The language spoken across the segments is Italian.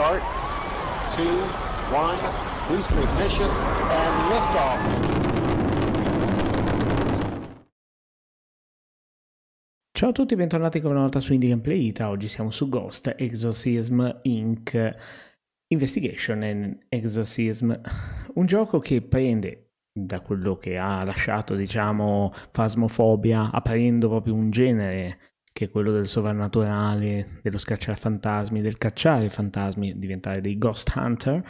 start, two, one, boost ignition, and liftoff. Ciao a tutti e bentornati come una volta su Indie Gameplay Ita. Oggi siamo su Ghost Exorcism Inc. Investigation and Exorcism. Un gioco che prende da quello che ha lasciato, diciamo, Phasmophobia, aprendo proprio un genere che è quello del sovrannaturale, dello scacciare fantasmi, del cacciare fantasmi, diventare dei ghost hunter,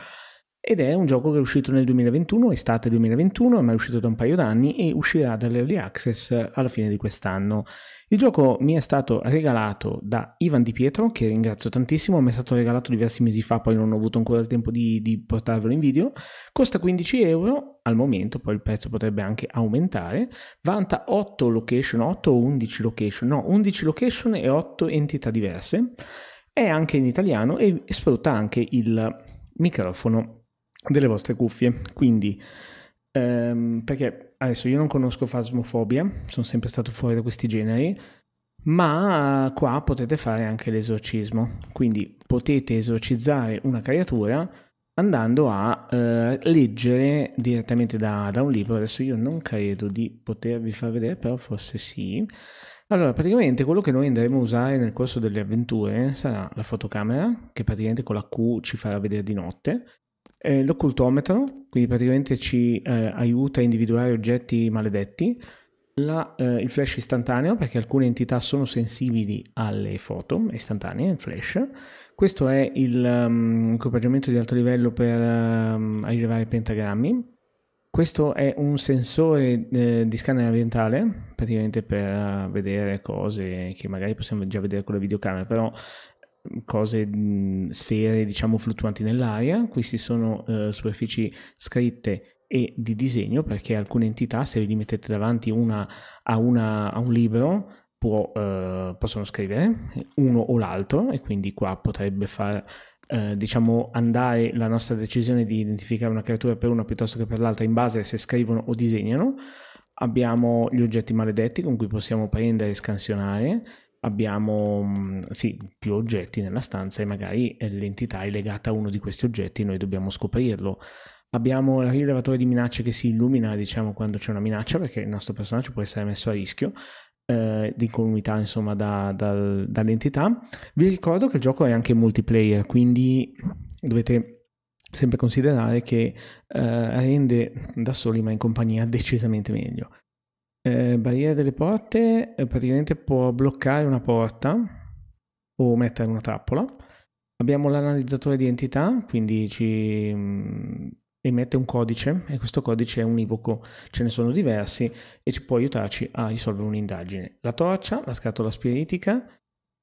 ed è un gioco che è uscito nel 2021, estate 2021, ma è uscito da un paio d'anni e uscirà dall'Early Access eh, alla fine di quest'anno. Il gioco mi è stato regalato da Ivan Di Pietro, che ringrazio tantissimo, mi è stato regalato diversi mesi fa, poi non ho avuto ancora il tempo di, di portarvelo in video. Costa 15 euro al momento, poi il prezzo potrebbe anche aumentare. Vanta 8 location, 8 o 11 location, no, 11 location e 8 entità diverse. È anche in italiano e sfrutta anche il microfono delle vostre cuffie. Quindi, ehm, perché adesso io non conosco fasmofobia, sono sempre stato fuori da questi generi, ma qua potete fare anche l'esorcismo. Quindi potete esorcizzare una creatura andando a eh, leggere direttamente da, da, un libro. Adesso io non credo di potervi far vedere, però forse sì. Allora, praticamente quello che noi andremo a usare nel corso delle avventure sarà la fotocamera, che praticamente con la Q ci farà vedere di notte, eh, l'occultometro, quindi praticamente ci eh, aiuta a individuare oggetti maledetti. La, eh, il flash istantaneo, perché alcune entità sono sensibili alle foto istantanee, il flash. Questo è il um, ehm, equipaggiamento di alto livello per um, ehm, rilevare pentagrammi. Questo è un sensore eh, di scanner ambientale, praticamente per eh, vedere cose che magari possiamo già vedere con la videocamera, però cose, sfere diciamo fluttuanti nell'aria, queste sono eh, superfici scritte e di disegno perché alcune entità se li mettete davanti una a, una, a un libro può, eh, possono scrivere uno o l'altro e quindi qua potrebbe far eh, diciamo andare la nostra decisione di identificare una creatura per una piuttosto che per l'altra in base a se scrivono o disegnano abbiamo gli oggetti maledetti con cui possiamo prendere e scansionare abbiamo mm, sì, più oggetti nella stanza e magari l'entità è legata a uno di questi oggetti, e noi dobbiamo scoprirlo. Abbiamo il rilevatore di minacce che si illumina, diciamo, quando c'è una minaccia, perché il nostro personaggio può essere messo a rischio eh, di comunità, insomma, da, da, dall'entità. Vi ricordo che il gioco è anche multiplayer, quindi dovete sempre considerare che eh, rende da soli ma in compagnia decisamente meglio. Eh, barriera delle porte eh, praticamente può bloccare una porta o mettere una trappola. Abbiamo l'analizzatore di entità, quindi ci mh, mm, emette un codice e questo codice è univoco, ce ne sono diversi e ci può aiutarci a risolvere un'indagine. La torcia, la scatola spiritica,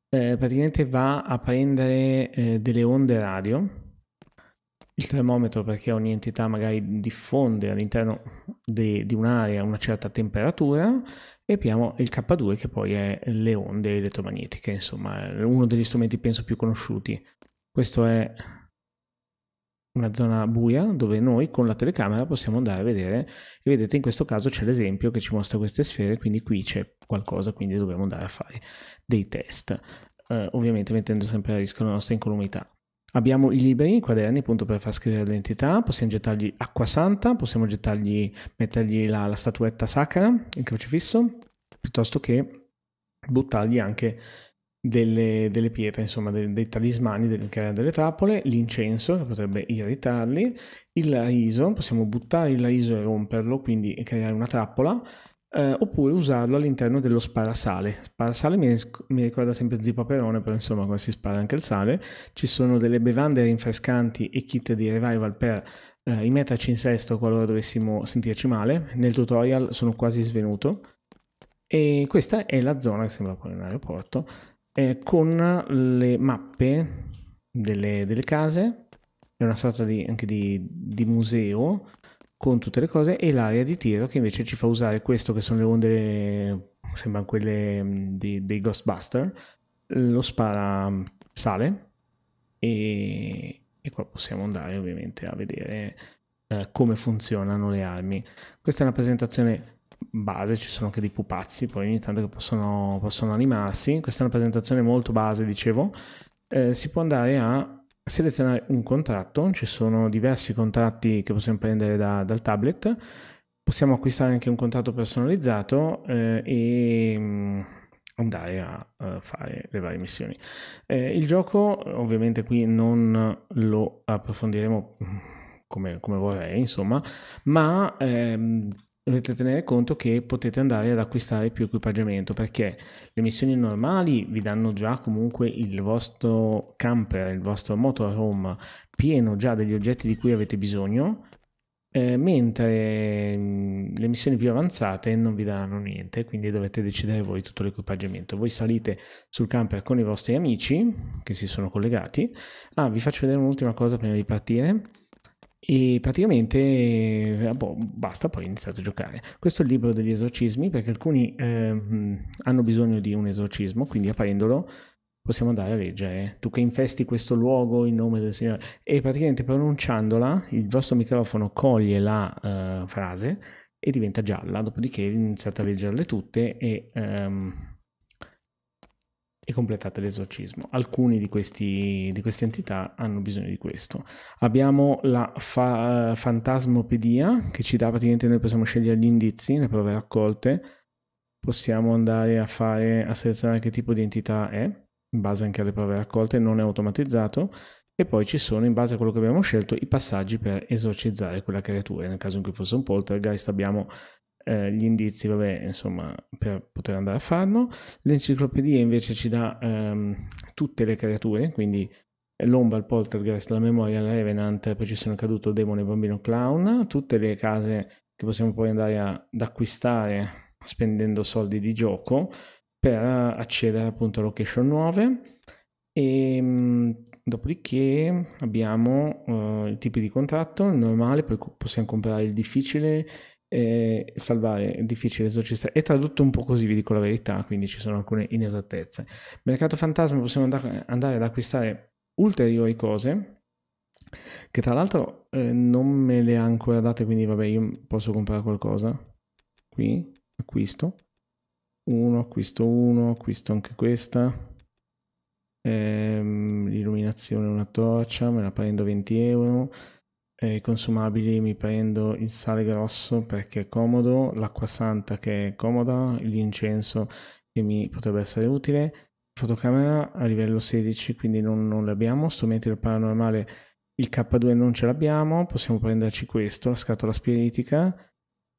eh, praticamente va a prendere eh, delle onde radio il termometro perché ogni entità magari diffonde all'interno di, di un'area una certa temperatura e abbiamo il K2 che poi è le onde elettromagnetiche, insomma, uno degli strumenti penso più conosciuti. Questa è una zona buia dove noi con la telecamera possiamo andare a vedere e vedete in questo caso c'è l'esempio che ci mostra queste sfere quindi qui c'è qualcosa quindi dobbiamo andare a fare dei test eh, ovviamente mettendo sempre a rischio la nostra incolumità Abbiamo i libri, i quaderni appunto per far scrivere l'entità, possiamo gettargli acqua santa, possiamo gettargli, mettergli la, la statuetta sacra, il crocifisso, piuttosto che buttargli anche delle, delle, pietre, insomma, dei, dei talismani, delle, delle, trappole, l'incenso che potrebbe irritarli, il riso, possiamo buttare il riso e romperlo, quindi creare una trappola, eh, oppure usarlo all'interno dello sparasale. Sparasale mi, mi ricorda sempre Zipaperone, però insomma qua si spara anche il sale. Ci sono delle bevande rinfrescanti e kit di revival per eh, i in sesto qualora dovessimo sentirci male. Nel tutorial sono quasi svenuto. E questa è la zona che sembra poi un aeroporto, eh, con le mappe delle, delle, case, è una sorta di, anche di, di museo con tutte le cose e l'area di tiro che invece ci fa usare questo che sono le onde sembrano quelle mm, di, dei Ghostbuster lo spara mm, sale e, e, qua possiamo andare ovviamente a vedere eh, come funzionano le armi questa è una presentazione base, ci sono anche dei pupazzi poi ogni tanto che possono, possono animarsi questa è una presentazione molto base dicevo eh, si può andare a selezionare un contratto, ci sono diversi contratti che possiamo prendere da, dal tablet, possiamo acquistare anche un contratto personalizzato eh, e mm, andare a, a eh, fare le varie missioni. Eh, il gioco ovviamente qui non lo approfondiremo mm, come, come vorrei, insomma, ma ehm, dovete tenere conto che potete andare ad acquistare più equipaggiamento perché le missioni normali vi danno già comunque il vostro camper, il vostro motorhome pieno già degli oggetti di cui avete bisogno, eh, mentre mm, le missioni più avanzate non vi daranno niente, quindi dovete decidere voi tutto l'equipaggiamento. Voi salite sul camper con i vostri amici che si sono collegati. Ah, vi faccio vedere un'ultima cosa prima di partire e praticamente eh, boh, basta, poi iniziate a giocare. Questo è il libro degli esorcismi perché alcuni eh, hanno bisogno di un esorcismo, quindi aprendolo possiamo andare a leggere tu che infesti questo luogo in nome del Signore e praticamente pronunciandola il vostro microfono coglie la uh, frase e diventa gialla, dopodiché iniziate a leggerle tutte e um, e completate l'esorcismo. Alcuni di, questi, di queste entità hanno bisogno di questo. Abbiamo la fa- fantasmopedia che ci dà praticamente noi possiamo scegliere gli indizi, le prove raccolte, possiamo andare a fare a selezionare che tipo di entità è, in base anche alle prove raccolte, non è automatizzato e poi ci sono in base a quello che abbiamo scelto i passaggi per esorcizzare quella creatura. Nel caso in cui fosse un poltergeist abbiamo eh, gli indizi vabbè, insomma, per poter andare a farlo. L'enciclopedia invece ci dà ehm, tutte le creature, quindi l'ombra, il poltergeist, la memoria, la revenant, poi ci sono caduto il demone, il bambino clown, tutte le case che possiamo poi andare a, ad acquistare spendendo soldi di gioco per accedere appunto a location nuove. E, ehm, mh, dopodiché abbiamo uh, i tipi di contratto, il normale, poi possiamo comprare il difficile, e salvare è difficile esorcistare. È tradotto un po' così, vi dico la verità, quindi ci sono alcune inesattezze. Mercato fantasma possiamo andare, andare ad acquistare ulteriori cose che tra l'altro eh, non me le ha ancora date, quindi vabbè, io posso comprare qualcosa. Qui, acquisto. Uno, acquisto uno, acquisto anche questa. Ehm, l'illuminazione, una torcia, me la prendo 20 euro eh, consumabili mi prendo il sale grosso perché è comodo, l'acqua santa che è comoda, l'incenso che mi potrebbe essere utile, fotocamera a livello 16 quindi non, non l'abbiamo, strumenti del paranormale il K2 non ce l'abbiamo, possiamo prenderci questo, la scatola spiritica,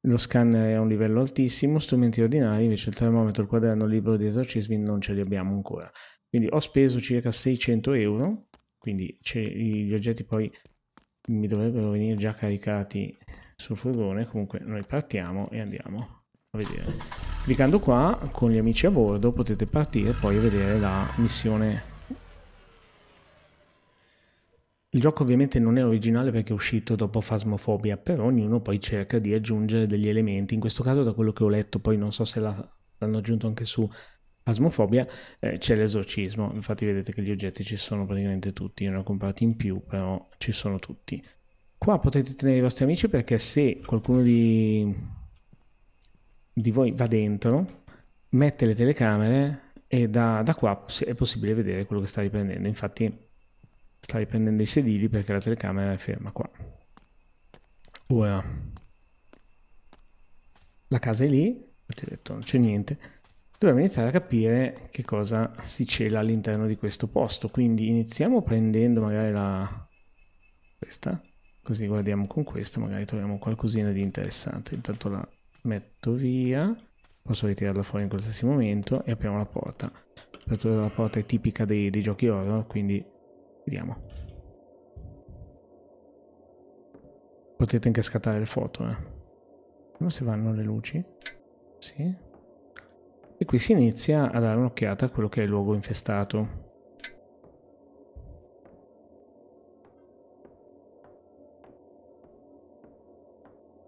lo scanner è a un livello altissimo, strumenti ordinari invece il termometro, il quaderno, il libro di esorcismi non ce li abbiamo ancora. Quindi ho speso circa 600 euro, quindi gli oggetti poi mi dovrebbero venire già caricati sul furgone, comunque noi partiamo e andiamo a vedere. Cliccando qua con gli amici a bordo potete partire e poi vedere la missione. Il gioco ovviamente non è originale perché è uscito dopo Phasmophobia, però ognuno poi cerca di aggiungere degli elementi, in questo caso da quello che ho letto, poi non so se l'hanno aggiunto anche su asmofobia eh, c'è l'esorcismo, infatti vedete che gli oggetti ci sono praticamente tutti, io ne ho comprati in più, però ci sono tutti. Qua potete tenere i vostri amici perché se qualcuno di, di voi va dentro, mette le telecamere e da, da qua è possibile vedere quello che sta riprendendo. Infatti sta riprendendo i sedili perché la telecamera è ferma qua. Ora, la casa è lì, ho detto non c'è niente dobbiamo iniziare a capire che cosa si cela all'interno di questo posto. Quindi iniziamo prendendo magari la... questa, così guardiamo con questa, magari troviamo qualcosina di interessante. Intanto la metto via, posso ritirarla fuori in qualsiasi momento e apriamo la porta. L'apertura della porta è tipica dei, dei giochi horror, quindi vediamo. Potete anche scattare le foto, eh. Vediamo se vanno le luci. Sì. E qui si inizia a dare un'occhiata a quello che è il luogo infestato.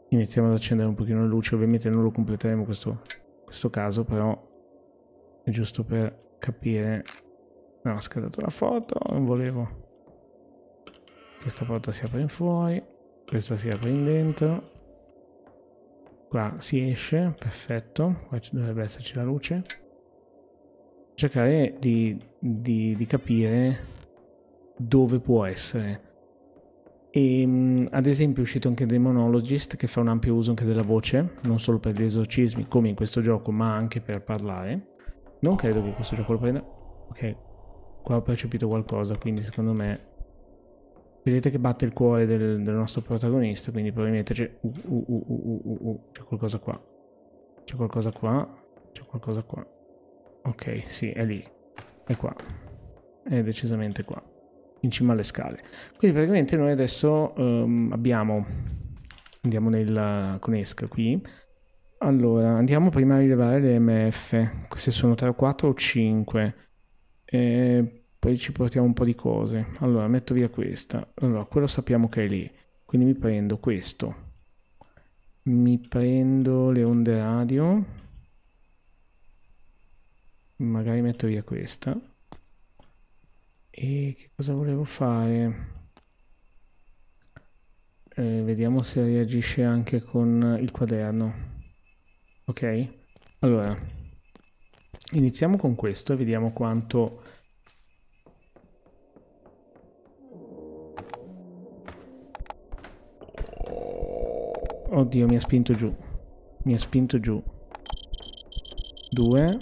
Iniziamo ad accendere un pochino la luce, ovviamente non lo completeremo questo, questo caso, però è giusto per capire... No, ho scattato la foto, non volevo... Questa porta si apre in fuori, questa si apre in dentro. Qua si esce, perfetto, qua dovrebbe esserci la luce. Cercare di, di, di capire dove può essere. E, mm, ad esempio è uscito anche Demonologist che fa un ampio uso anche della voce, non solo per gli esorcismi come in questo gioco, ma anche per parlare. Non credo che questo gioco lo prenda. Ok, qua ho percepito qualcosa, quindi secondo me Vedete che batte il cuore del, del nostro protagonista, quindi probabilmente c'è... Uh uh uh, uh, uh, uh, c'è qualcosa qua. C'è qualcosa qua. C'è qualcosa qua. Ok, sì, è lì. È qua. È decisamente qua. In cima alle scale. Quindi praticamente noi adesso um, abbiamo... Andiamo nel, con ESC qui. Allora, andiamo prima a rilevare le MF, Queste sono 3 o 4 o 5. Eh, poi ci portiamo un po' di cose. Allora, metto via questa. Allora, quello sappiamo che è lì. Quindi mi prendo questo. Mi prendo le onde radio. Magari metto via questa. E che cosa volevo fare? Eh, vediamo se reagisce anche con il quaderno. Ok? Allora, iniziamo con questo e vediamo quanto Oddio, mi ha spinto giù. Mi ha spinto giù. Due.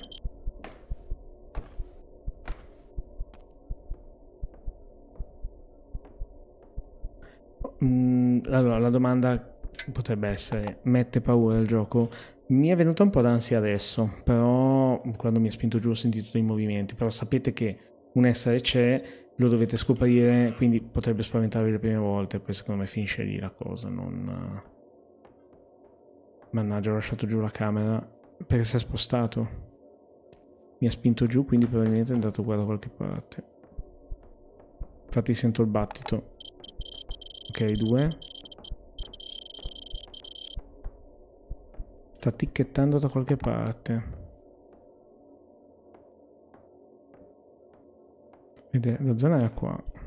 Mm, allora, la domanda potrebbe essere, mette paura il gioco? Mi è venuta un po' d'ansia adesso, però quando mi ha spinto giù ho sentito dei movimenti, però sapete che un essere c'è, lo dovete scoprire, quindi potrebbe spaventarvi le prime volte, poi secondo me finisce lì la cosa, non... Mannaggia, ho lasciato giù la camera perché si è spostato. Mi ha spinto giù, quindi probabilmente è andato qua da qualche parte. Infatti sento il battito. Ok, due. Sta ticchettando da qualche parte. Ed è, la zona era qua.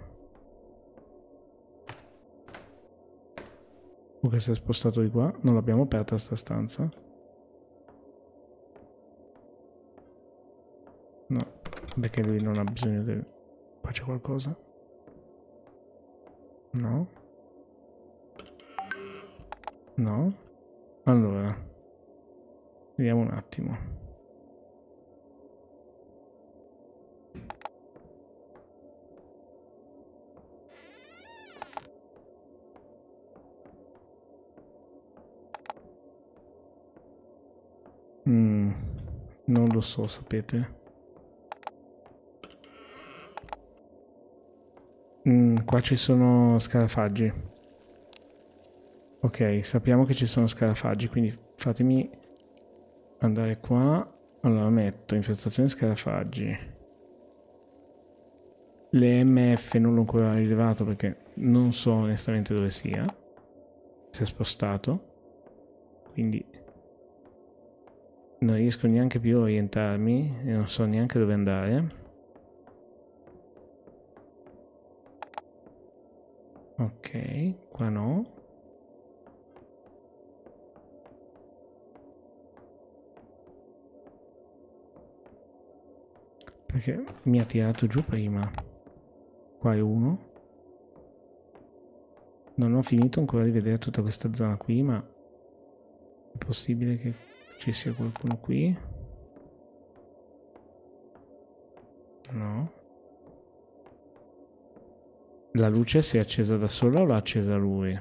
O che si è spostato di qua? Non l'abbiamo aperta sta stanza? No, perché lui non ha bisogno del... Qua c'è qualcosa? No? No? Allora, vediamo un attimo. Non lo so, sapete. Mm, qua ci sono scarafaggi. Ok, sappiamo che ci sono scarafaggi, quindi fatemi andare qua. Allora metto infestazione scarafaggi. Le MF non l'ho ancora rilevato perché non so onestamente dove sia. Si è spostato. Quindi non riesco neanche più a orientarmi e non so neanche dove andare. Ok, qua no. Perché mi ha tirato giù prima. Qua è uno. Non ho finito ancora di vedere tutta questa zona qui, ma è possibile che ci sia qualcuno qui. No. La luce si è accesa da sola o l'ha accesa lui?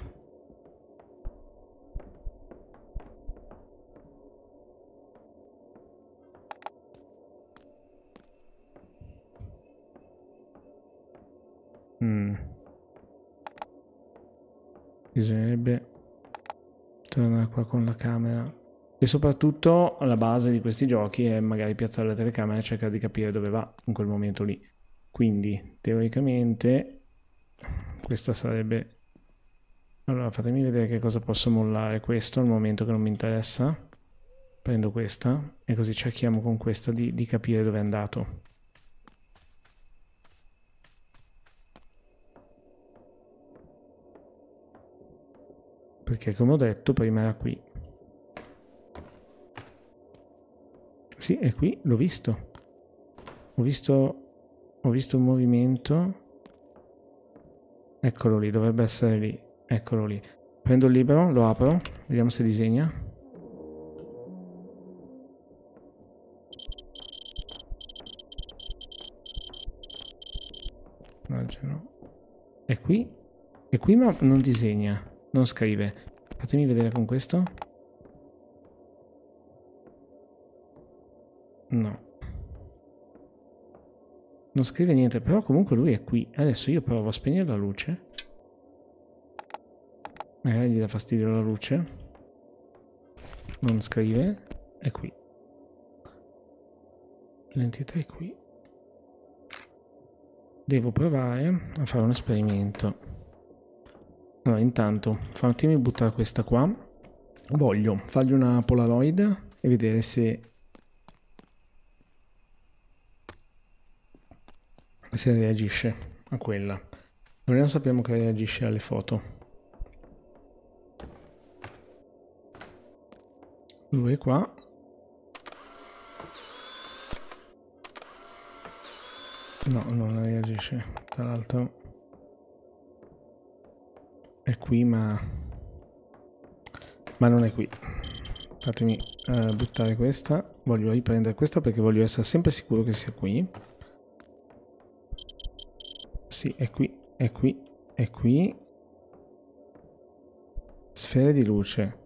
Mm. Bisognerebbe tornare qua con la camera. E soprattutto la base di questi giochi è magari piazzare la telecamera e cercare di capire dove va in quel momento lì. Quindi teoricamente questa sarebbe... Allora fatemi vedere che cosa posso mollare. Questo al momento che non mi interessa. Prendo questa e così cerchiamo con questa di, di capire dove è andato. Perché come ho detto prima era qui. Sì, è qui, l'ho visto. Ho visto... Ho visto un movimento. Eccolo lì, dovrebbe essere lì. Eccolo lì. Prendo il libro, lo apro, vediamo se disegna. No, È qui? È qui ma non disegna, non scrive. Fatemi vedere con questo. No. Non scrive niente, però comunque lui è qui. Adesso io provo a spegnere la luce. Magari gli dà fastidio la luce. Non scrive. È qui. L'entità è qui. Devo provare a fare un esperimento. Allora, intanto, fatemi buttare questa qua. Voglio fargli una Polaroid e vedere se se reagisce a quella. Almeno sappiamo che reagisce alle foto. Lui è qua. No, non reagisce. Tra l'altro è qui ma... Ma non è qui. Fatemi eh, buttare questa. Voglio riprendere questa perché voglio essere sempre sicuro che sia qui. Sì, è qui, è qui, è qui. Sfere di luce.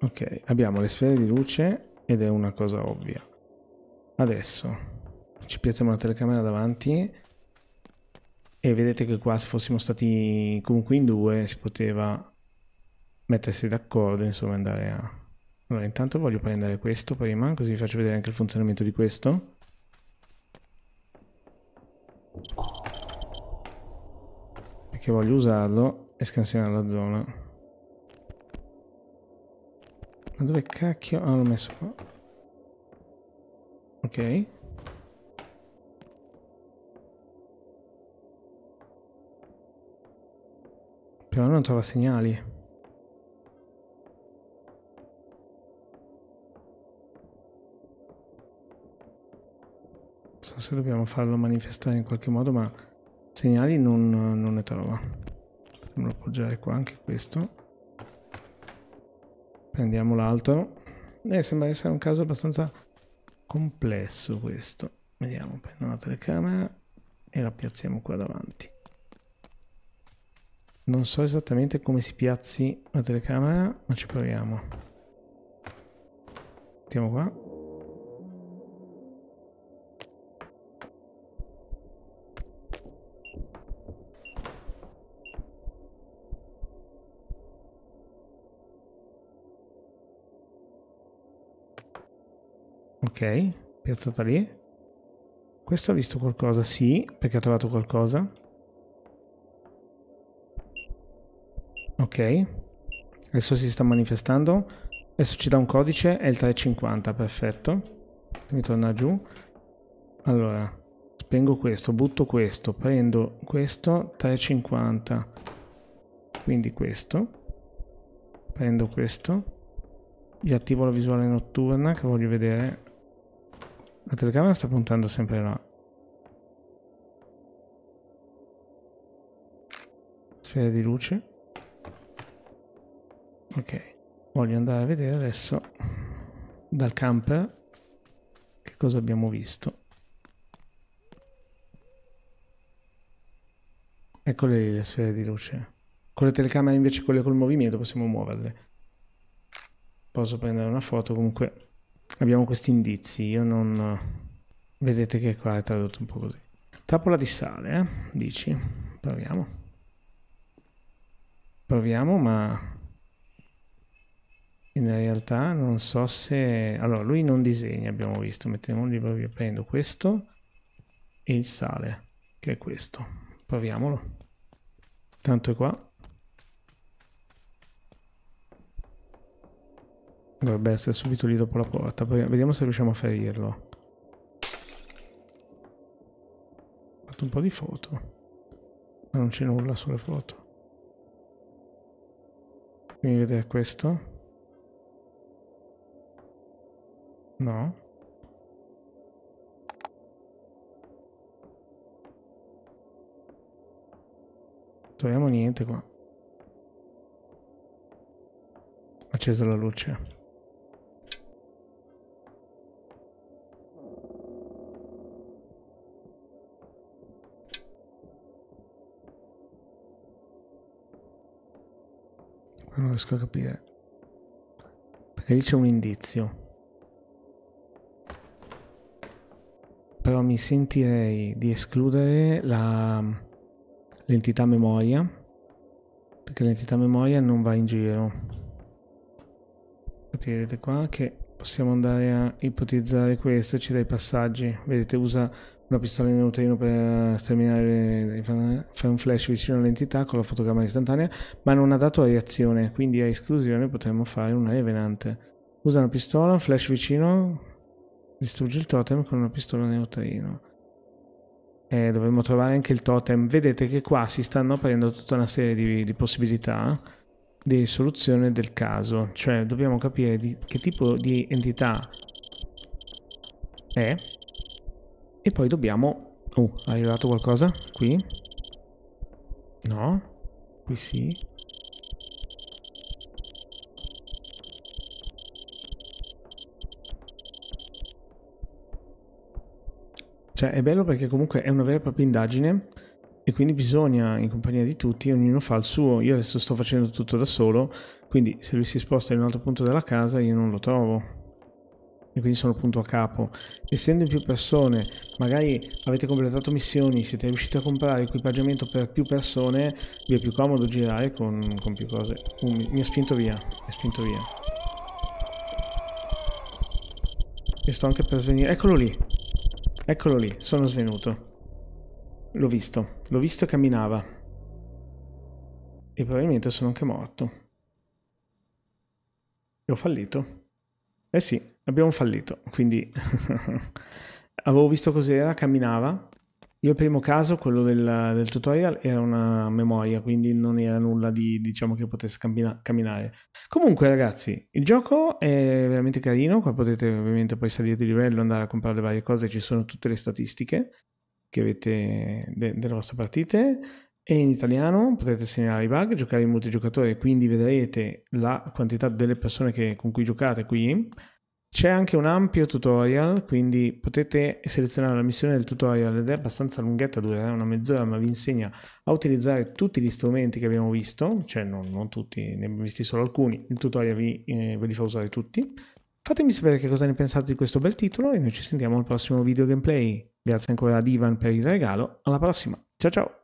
Ok, abbiamo le sfere di luce ed è una cosa ovvia. Adesso ci piazziamo la telecamera davanti e vedete che qua se fossimo stati comunque in due si poteva mettersi d'accordo, insomma andare a... Allora intanto voglio prendere questo prima così vi faccio vedere anche il funzionamento di questo. che voglio usarlo e scansionare la zona. Ma dove cacchio? Ah, l'ho messo qua. Ok. Però non trova segnali. Non So se dobbiamo farlo manifestare in qualche modo, ma... Segnali non, non ne trova. Potremmo appoggiare qua anche questo. Prendiamo l'altro. Eh, sembra essere un caso abbastanza complesso questo. Vediamo, prendiamo la telecamera e la piazziamo qua davanti. Non so esattamente come si piazzi la telecamera, ma ci proviamo. Mettiamo qua. Ok, piazzata lì. Questo ha visto qualcosa? Sì, perché ha trovato qualcosa. Ok. Adesso si sta manifestando. Adesso ci dà un codice, è il 350, perfetto. Mi torna giù. Allora, spengo questo, butto questo, prendo questo, 350. Quindi questo. Prendo questo. Gli attivo la visuale notturna che voglio vedere la telecamera sta puntando sempre là. Sfera di luce. Ok. Voglio andare a vedere adesso dal camper che cosa abbiamo visto. Eccole lì le sfere di luce. Con le telecamere invece quelle col movimento possiamo muoverle. Posso prendere una foto comunque abbiamo questi indizi, io non... Vedete che qua è tradotto un po' così. Trappola di sale, eh? Dici? Proviamo. Proviamo, ma... In realtà non so se... Allora, lui non disegna, abbiamo visto. Mettiamo un libro, io prendo questo e il sale, che è questo. Proviamolo. Tanto è qua. Dovrebbe essere subito lì dopo la porta. Vediamo se riusciamo a ferirlo. Ho fatto un po' di foto. Ma non c'è nulla sulle foto. Fammi vedere questo. No. Troviamo niente qua. Acceso la luce. non riesco a capire. Perché lì c'è un indizio. Però mi sentirei di escludere l'entità memoria, perché l'entità memoria non va in giro. Infatti vedete qua che possiamo andare a ipotizzare questo, ci dai passaggi. Vedete, usa una pistola in neutrino per sterminare i un flash vicino all'entità con la fotocamera istantanea, ma non ha dato reazione, quindi a esclusione potremmo fare un revenante. Usa una pistola, flash vicino, distrugge il totem con una pistola neutrino. E eh, dovremmo trovare anche il totem. Vedete che qua si stanno aprendo tutta una serie di, di possibilità di soluzione del caso, cioè dobbiamo capire di, che tipo di entità è e poi dobbiamo... Oh, è arrivato qualcosa? Qui? No? Qui sì? Cioè, è bello perché comunque è una vera e propria indagine e quindi bisogna, in compagnia di tutti, ognuno fa il suo. Io adesso sto facendo tutto da solo, quindi se lui si sposta in un altro punto della casa io non lo trovo e quindi sono il punto a capo. Essendo in più persone, magari avete completato missioni, siete riusciti a comprare equipaggiamento per più persone, vi è più comodo girare con, con più cose. Uh, mi, ha spinto via, mi ha spinto via. E sto anche per svenire. Eccolo lì, eccolo lì, sono svenuto. L'ho visto, l'ho visto e camminava. E probabilmente sono anche morto. E ho fallito. Eh sì, abbiamo fallito, quindi avevo visto cos'era, camminava. Io il primo caso, quello del, del, tutorial, era una memoria, quindi non era nulla di, diciamo, che potesse cammina- camminare. Comunque ragazzi, il gioco è veramente carino, qua potete ovviamente poi salire di livello, andare a comprare le varie cose, ci sono tutte le statistiche che avete de- delle vostre partite e in italiano potete segnalare i bug, giocare in multigiocatore, quindi vedrete la quantità delle persone che, con cui giocate qui. C'è anche un ampio tutorial, quindi potete selezionare la missione del tutorial ed è abbastanza lunghetta, durerà eh, una mezz'ora, ma vi insegna a utilizzare tutti gli strumenti che abbiamo visto, cioè non, non tutti, ne abbiamo visti solo alcuni, il tutorial vi, eh, ve li fa usare tutti. Fatemi sapere che cosa ne pensate di questo bel titolo e noi ci sentiamo al prossimo video gameplay. Grazie ancora ad Ivan per il regalo, alla prossima, ciao ciao!